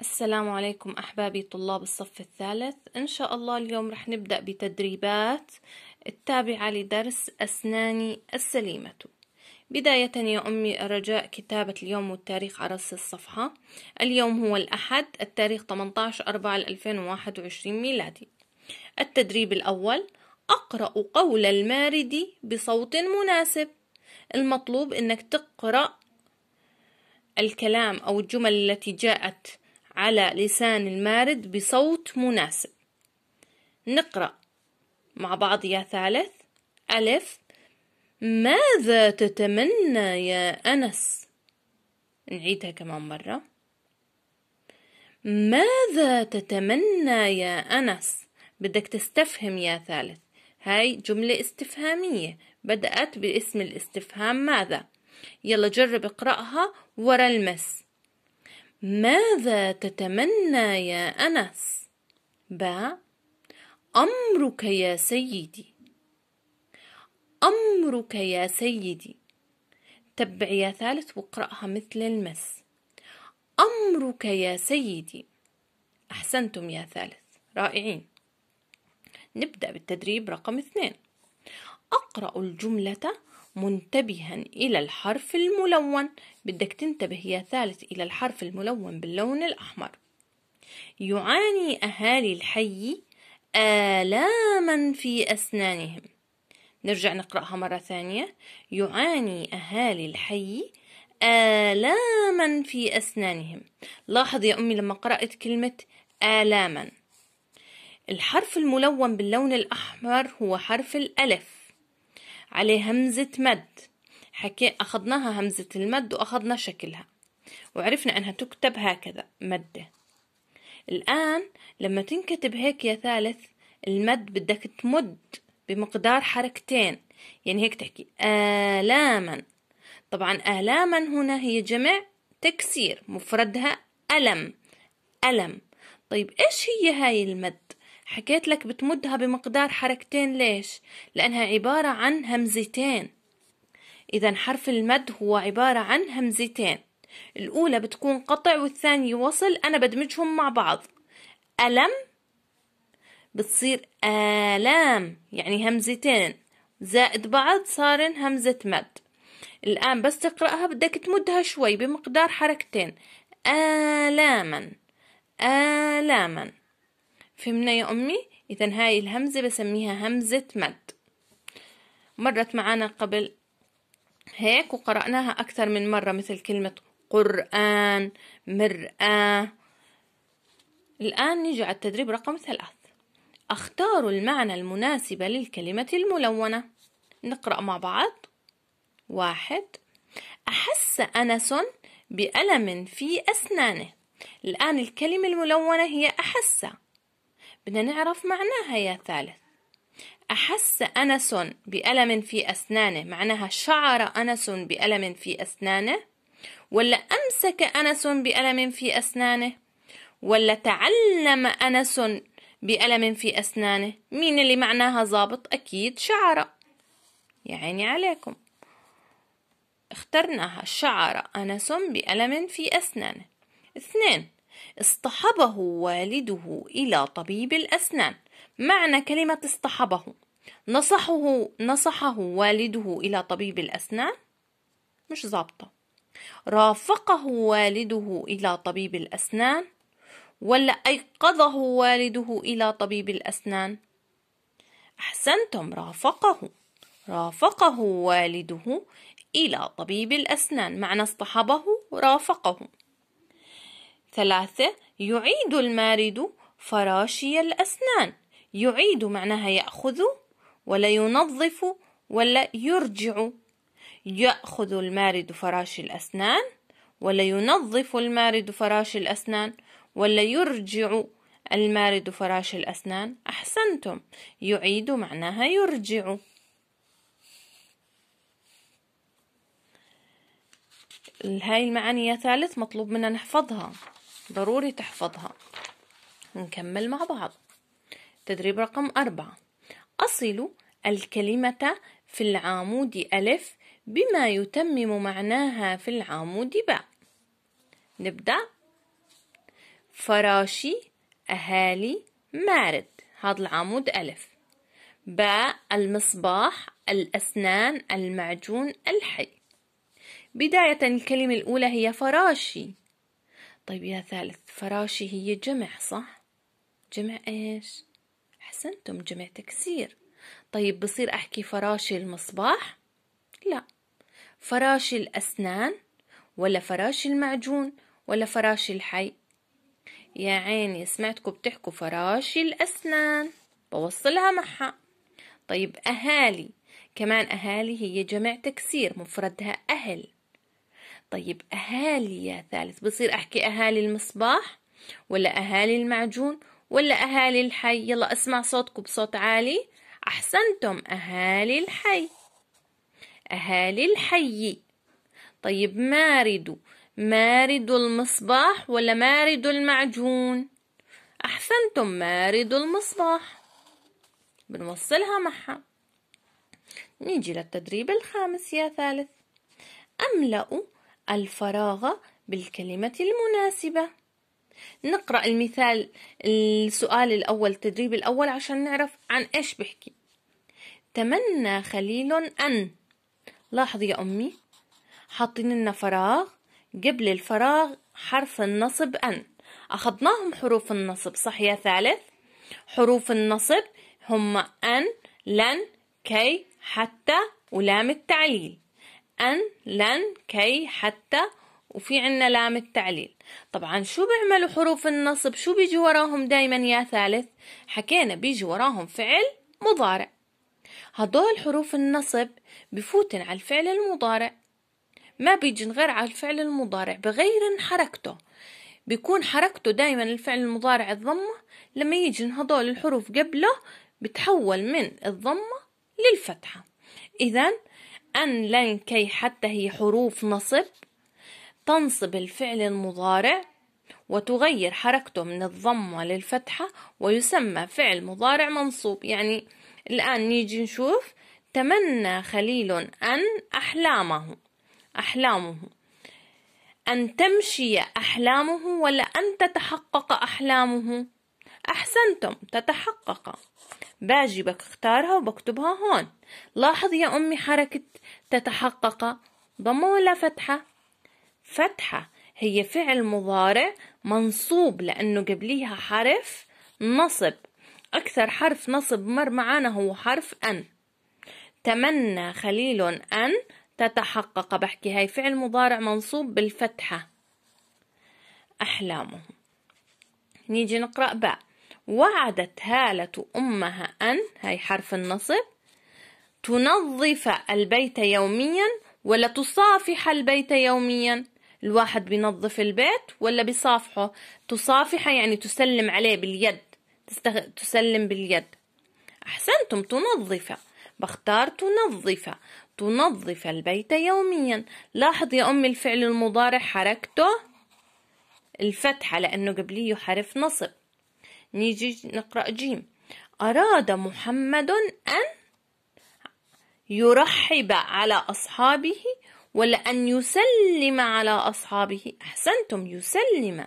السلام عليكم أحبابي طلاب الصف الثالث إن شاء الله اليوم رح نبدأ بتدريبات التابعة لدرس أسناني السليمة بداية يا أمي رجاء كتابة اليوم والتاريخ على رأس الصفحة اليوم هو الأحد التاريخ 18 4 2021 ميلادي التدريب الأول أقرأ قول المارد بصوت مناسب المطلوب أنك تقرأ الكلام أو الجمل التي جاءت على لسان المارد بصوت مناسب نقرأ مع بعض يا ثالث ألف ماذا تتمنى يا أنس نعيدها كمان مرة ماذا تتمنى يا أنس بدك تستفهم يا ثالث هاي جملة استفهامية بدأت باسم الاستفهام ماذا يلا جرب اقرأها ورا المس ماذا تتمنى يا أنس؟ باء أمرك يا سيدي أمرك يا سيدي يا ثالث واقرأها مثل المس أمرك يا سيدي أحسنتم يا ثالث رائعين نبدأ بالتدريب رقم اثنين أقرأ الجملة منتبها إلى الحرف الملون بدك تنتبه يا ثالث إلى الحرف الملون باللون الأحمر يعاني أهالي الحي آلاما في أسنانهم نرجع نقرأها مرة ثانية يعاني أهالي الحي آلاما في أسنانهم لاحظ يا أمي لما قرأت كلمة آلاما الحرف الملون باللون الأحمر هو حرف الألف عليه همزة مد حكي أخذناها همزة المد وأخذنا شكلها وعرفنا أنها تكتب هكذا مدة الآن لما تنكتب هيك يا ثالث المد بدك تمد بمقدار حركتين يعني هيك تحكي آلاما طبعا آلاما هنا هي جمع تكسير مفردها ألم ألم طيب إيش هي هاي المد حكيت لك بتمدها بمقدار حركتين ليش؟ لأنها عبارة عن همزتين إذا حرف المد هو عبارة عن همزتين الأولى بتكون قطع والثانية وصل أنا بدمجهم مع بعض ألم بتصير آلام يعني همزتين زائد بعض صارن همزة مد الآن بس تقرأها بدك تمدها شوي بمقدار حركتين آلاما آلاما فهمنا يا أمي إذا هاي الهمزة بسميها همزة مد مرت معنا قبل هيك وقرأناها أكثر من مرة مثل كلمة قرآن مرآة الآن نيجي على التدريب رقم ثلاث اختاروا المعنى المناسب للكلمة الملونة نقرأ مع بعض واحد أحس أنس بألم في أسنانه الآن الكلمة الملونة هي أحس بدنا نعرف معناها يا ثالث أحس أنس بألم في أسنانه معناها شعر أنس بألم في أسنانه ولا أمسك أنس بألم في أسنانه ولا تعلم أنس بألم في أسنانه مين اللي معناها ظابط أكيد شعر يا عيني عليكم اخترناها شعر أنس بألم في أسنانه اثنين اصطحبه والده إلى طبيب الأسنان معنى كلمة اصطحبه نصحه نصحه والده إلى طبيب الأسنان مش ظابطة رافقه والده إلى طبيب الأسنان ولا أيقظه والده إلى طبيب الأسنان أحسنتم رافقه رافقه والده إلى طبيب الأسنان معنى اصطحبه رافقه ثلاثة يعيد المارد فراشي الأسنان يعيد معناها يأخذ ولا ينظف ولا يرجع يأخذ المارد فراش الأسنان ولا ينظف المارد فراش الأسنان ولا يرجع المارد فراش الأسنان أحسنتم يعيد معناها يرجع هاي المعاني ثالث مطلوب منا نحفظها ضروري تحفظها نكمل مع بعض تدريب رقم أربعة أصل الكلمة في العمود ألف بما يتمم معناها في العمود باء نبدأ فراشي أهالي مارد هذا العمود ألف باء المصباح الأسنان المعجون الحي بداية الكلمة الأولى هي فراشي طيب يا ثالث فراشي هي جمع صح جمع ايش احسنتم جمع تكسير طيب بصير احكي فراشي المصباح لا فراشي الاسنان ولا فراشي المعجون ولا فراشي الحي يا عيني سمعتكم بتحكوا فراشي الأسنان بوصلها معها طيب أهالي كمان أهالي هي جمع تكسير مفردها أهل طيب أهالي يا ثالث بصير أحكي أهالي المصباح ولا أهالي المعجون ولا أهالي الحي يلا أسمع صوتكم بصوت عالي أحسنتم أهالي الحي أهالي الحي طيب ماردوا ماردوا المصباح ولا ماردوا المعجون أحسنتم ماردوا المصباح بنوصلها معها نيجي للتدريب الخامس يا ثالث أملأ الفراغ بالكلمة المناسبة نقرأ المثال السؤال الأول التدريب الأول عشان نعرف عن إيش بحكي تمنى خليل أن لاحظي يا أمي حاطين لنا فراغ قبل الفراغ حرف النصب أن أخذناهم حروف النصب صح يا ثالث حروف النصب هم أن لن كي حتى ولام التعليل أن لن كي حتى وفي عنا لام التعليل طبعا شو بيعملوا حروف النصب شو بيجي وراهم دايما يا ثالث حكينا بيجي وراهم فعل مضارع هدول حروف النصب بفوتن على الفعل المضارع ما بيجن غير على الفعل المضارع بغيرن حركته بيكون حركته دايما الفعل المضارع الضمة لما يجن هدول الحروف قبله بتحول من الضمة للفتحة إذا أن لن كي حتى هي حروف نصب تنصب الفعل المضارع وتغير حركته من الضمة للفتحة ويسمى فعل مضارع منصوب يعني الآن نيجي نشوف تمنى خليل أن أحلامه أحلامه أن تمشي أحلامه ولا أن تتحقق أحلامه أحسنتم تتحقق باجي بختارها وبكتبها هون لاحظ يا أمي حركة تتحقق ضمة ولا فتحة فتحة هي فعل مضارع منصوب لأنه قبليها حرف نصب أكثر حرف نصب مر معانا هو حرف أن تمنى خليل أن تتحقق بحكي هاي فعل مضارع منصوب بالفتحة أحلامه نيجي نقرأ باء وعدت هالة أمها أن هاي حرف النصب تنظف البيت يوميا ولا تصافح البيت يوميا الواحد بينظف البيت ولا بيصافحه تصافح يعني تسلم عليه باليد تستغ... تسلم باليد أحسنتم تنظف بختار تنظف تنظف البيت يوميا لاحظ يا أمي الفعل المضارع حركته الفتحة لأنه قبليه حرف نصب نيجي نقرأ جيم أراد محمد أن يرحب على أصحابه ولا أن يسلم على أصحابه أحسنتم يسلم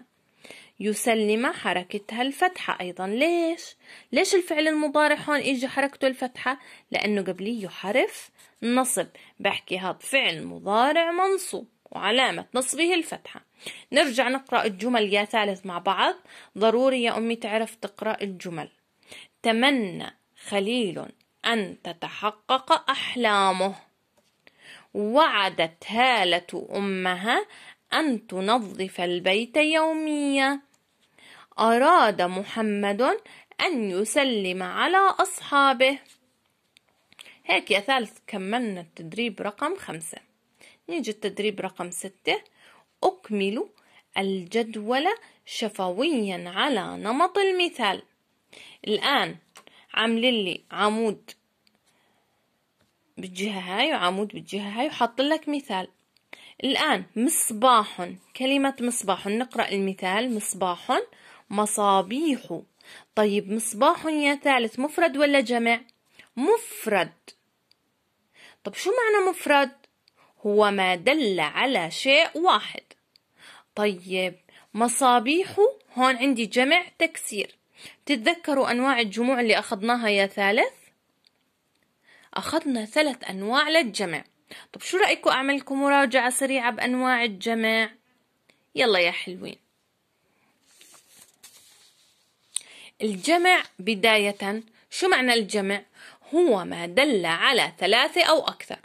يسلم حركتها الفتحة أيضا ليش؟ ليش الفعل المضارع هون إجي حركته الفتحة؟ لأنه قبليه حرف نصب بحكي هذا فعل مضارع منصوب وعلامة نصبه الفتحة نرجع نقرأ الجمل يا ثالث مع بعض ضروري يا أمي تعرف تقرأ الجمل تمنى خليل أن تتحقق أحلامه وعدت هالة أمها أن تنظف البيت يوميا أراد محمد أن يسلم على أصحابه هيك يا ثالث كملنا التدريب رقم خمسة نيجي التدريب رقم ستة أكمل الجدول شفويا على نمط المثال الآن عامل لي عمود بالجهة هاي وعمود بالجهة هاي وحط لك مثال الآن مصباح كلمة مصباح نقرأ المثال مصباح مصابيح طيب مصباح يا ثالث مفرد ولا جمع مفرد طب شو معنى مفرد هو ما دل على شيء واحد طيب مصابيحه هون عندي جمع تكسير تتذكروا أنواع الجموع اللي أخذناها يا ثالث أخذنا ثلاث أنواع للجمع طب شو رأيكم أعمل لكم مراجعة سريعة بأنواع الجمع يلا يا حلوين الجمع بداية شو معنى الجمع؟ هو ما دل على ثلاثة أو أكثر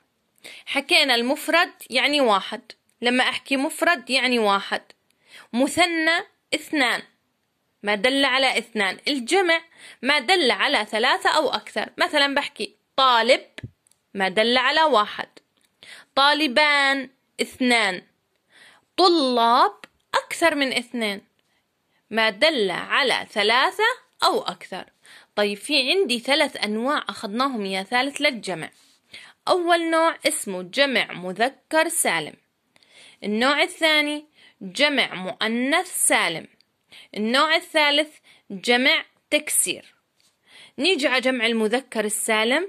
حكينا المفرد يعني واحد لما أحكي مفرد يعني واحد مثنى اثنان ما دل على اثنان الجمع ما دل على ثلاثة أو أكثر مثلا بحكي طالب ما دل على واحد طالبان اثنان طلاب أكثر من اثنان ما دل على ثلاثة أو أكثر طيب في عندي ثلاث أنواع أخذناهم يا ثالث للجمع أول نوع اسمه جمع مذكر سالم النوع الثاني جمع مؤنث سالم النوع الثالث جمع تكسير نيجي على جمع المذكر السالم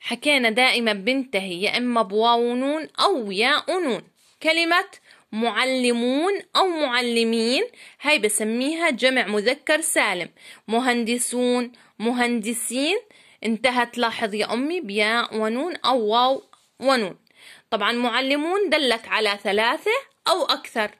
حكينا دائما بنتهي يا إما بواو نون أو ياء نون كلمة معلمون أو معلمين هاي بسميها جمع مذكر سالم مهندسون مهندسين انتهت لاحظ يا أمي بياء ونون أو واو ونون طبعا معلمون دلت على ثلاثة أو أكثر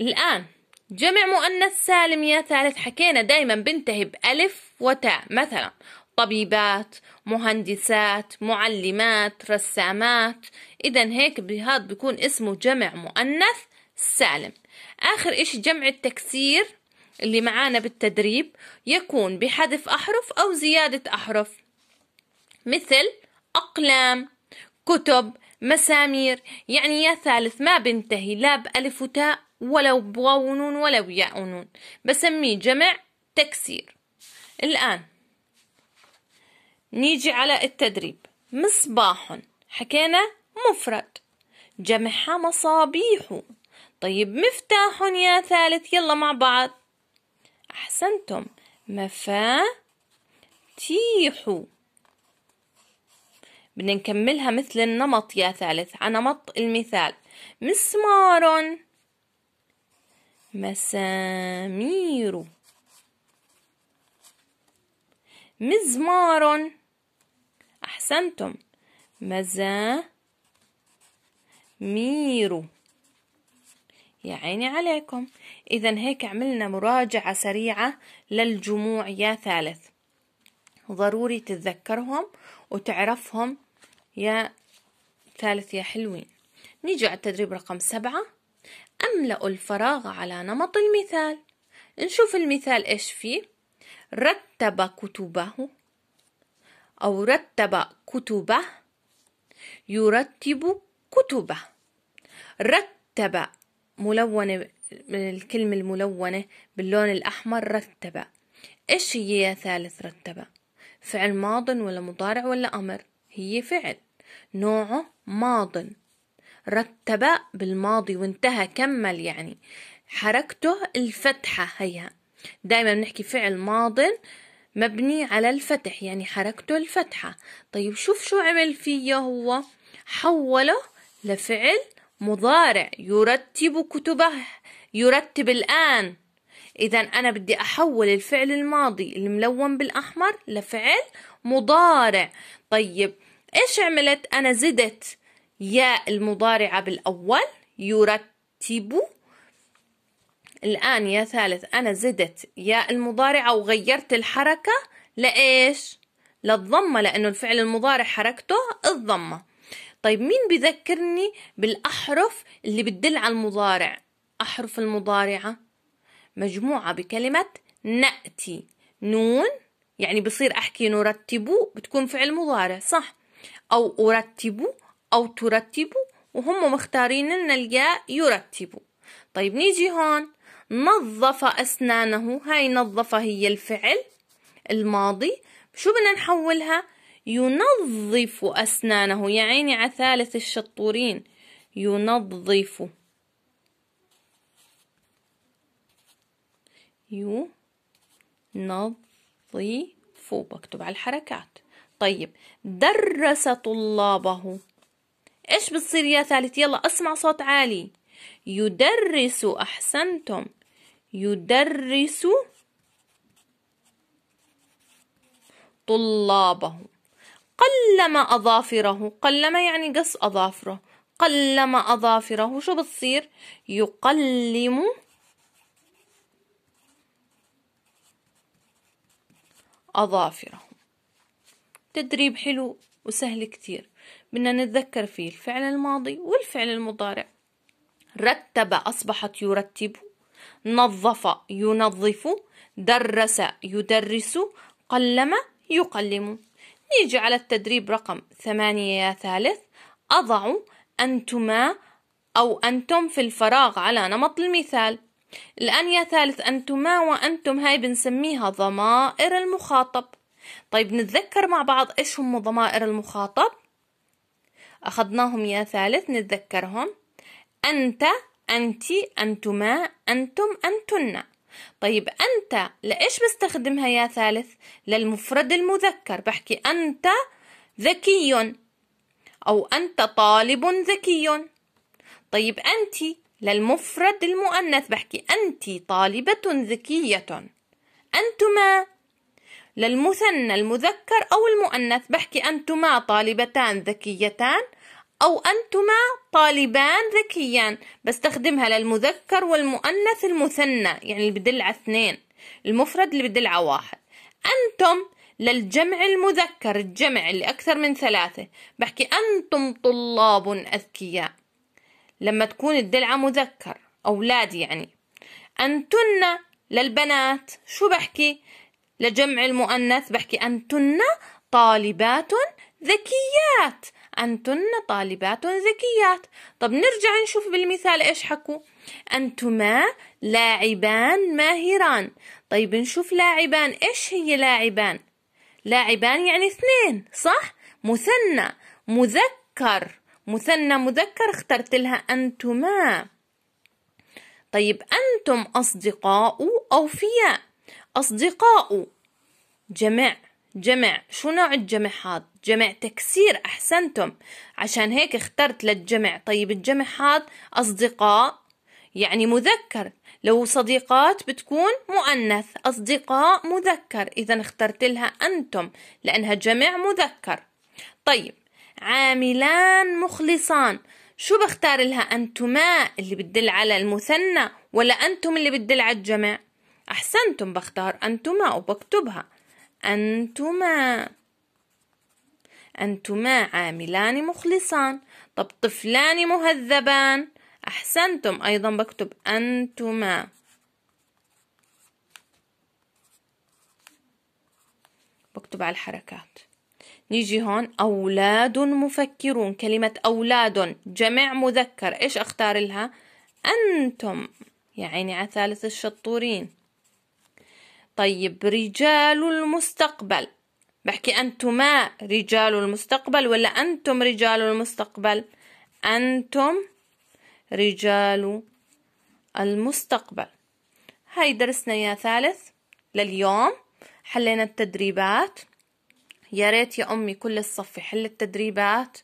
الآن جمع مؤنث سالم يا ثالث حكينا دايما بنتهي بألف وتاء مثلا طبيبات مهندسات معلمات رسامات إذا هيك بهذا بيكون اسمه جمع مؤنث سالم آخر إشي جمع التكسير اللي معانا بالتدريب يكون بحذف أحرف أو زيادة أحرف مثل أقلام كتب مسامير يعني يا ثالث ما بنتهي لا بألف وتاء ولا بواو ونون ولا بياء بسميه جمع تكسير الآن نيجي على التدريب مصباح حكينا مفرد جمعها مصابيح طيب مفتاح يا ثالث يلا مع بعض أحسنتم مفاتيح بدنا نكملها مثل النمط يا ثالث على نمط المثال مسمار مسامير مزمار أحسنتم مزامير يا عيني عليكم إذا هيك عملنا مراجعة سريعة للجموع يا ثالث ضروري تتذكرهم وتعرفهم يا ثالث يا حلوين نيجي على التدريب رقم سبعة أملأ الفراغ على نمط المثال نشوف المثال إيش فيه رتب كتبه أو رتب كتبه يرتب كتبه رتب ملونة من الكلمة الملونة باللون الأحمر رتبة إيش هي يا ثالث رتبة فعل ماض ولا مضارع ولا أمر هي فعل نوعه ماض رتب بالماضي وانتهى كمل يعني حركته الفتحة هيها دايما بنحكي فعل ماض مبني على الفتح يعني حركته الفتحة طيب شوف شو عمل فيه هو حوله لفعل مضارع يرتب كتبه يرتب الآن إذا أنا بدي أحول الفعل الماضي الملون بالأحمر لفعل مضارع طيب إيش عملت أنا زدت ياء المضارعة بالأول يرتب الآن يا ثالث أنا زدت ياء المضارعة وغيرت الحركة لإيش؟ للضمة لأنه الفعل المضارع حركته الضمة طيب مين بذكرني بالأحرف اللي بتدل على المضارع؟ أحرف المضارعة مجموعة بكلمة نأتي نون يعني بصير أحكي نرتب بتكون فعل مضارع صح أو أرتب أو ترتب وهم مختارين لنا الياء يرتب طيب نيجي هون نظف أسنانه هاي نظف هي الفعل الماضي شو بدنا نحولها ينظف أسنانه يا عيني على ثالث الشطورين ينظف يو بكتب على الحركات طيب درس طلابه ايش بتصير يا ثالث يلا اسمع صوت عالي يدرس احسنتم يدرس طلابه قلم اظافره قلم يعني قص اظافره قلم اظافره شو بتصير يقلم أظافرهم تدريب حلو وسهل كتير بدنا نتذكر فيه الفعل الماضي والفعل المضارع رتب أصبحت يرتب نظف ينظف درس يدرس قلم يقلم نيجي على التدريب رقم ثمانية يا ثالث أضع أنتما أو أنتم في الفراغ على نمط المثال الآن يا ثالث أنتما وأنتم هاي بنسميها ضمائر المخاطب طيب نتذكر مع بعض إيش هم ضمائر المخاطب أخذناهم يا ثالث نتذكرهم أنت أنتي أنتما أنتم أنتن طيب أنت لإيش بستخدمها يا ثالث للمفرد المذكر بحكي أنت ذكي أو أنت طالب ذكي طيب أنت للمفرد المؤنث بحكي أنت طالبة ذكية أنتما للمثنى المذكر أو المؤنث بحكي أنتما طالبتان ذكيتان أو أنتما طالبان ذكيان بستخدمها للمذكر والمؤنث المثنى يعني اللي بدل على اثنين المفرد اللي بدل على واحد أنتم للجمع المذكر الجمع اللي أكثر من ثلاثة بحكي أنتم طلاب أذكياء لما تكون الدلعة مذكر أولاد يعني أنتن للبنات شو بحكي لجمع المؤنث بحكي أنتن طالبات ذكيات أنتن طالبات ذكيات طب نرجع نشوف بالمثال إيش حكوا أنتما لاعبان ماهران طيب نشوف لاعبان إيش هي لاعبان لاعبان يعني اثنين صح مثنى مذكر مثنى مذكر اخترت لها أنتما طيب أنتم أصدقاء أوفياء أصدقاء جمع جمع شو نوع الجمع هذا جمع تكسير أحسنتم عشان هيك اخترت للجمع طيب الجمع هذا أصدقاء يعني مذكر لو صديقات بتكون مؤنث أصدقاء مذكر إذا اخترت لها أنتم لأنها جمع مذكر طيب عاملان مخلصان شو بختار لها أنتما اللي بتدل على المثنى ولا أنتم اللي بتدل على الجمع أحسنتم بختار أنتما وبكتبها أنتما أنتما عاملان مخلصان طب طفلان مهذبان أحسنتم أيضا بكتب أنتما بكتب على الحركات نيجي هون أولاد مفكرون كلمة أولاد جمع مذكر إيش أختار لها أنتم يا عيني الشطورين طيب رجال المستقبل بحكي أنتما رجال المستقبل ولا أنتم رجال المستقبل أنتم رجال المستقبل هاي درسنا يا ثالث لليوم حلينا التدريبات يا ريت يا امي كل الصف يحل التدريبات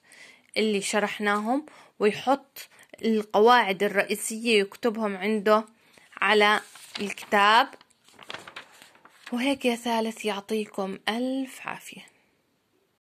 اللي شرحناهم ويحط القواعد الرئيسية يكتبهم عنده على الكتاب وهيك يا ثالث يعطيكم ألف عافية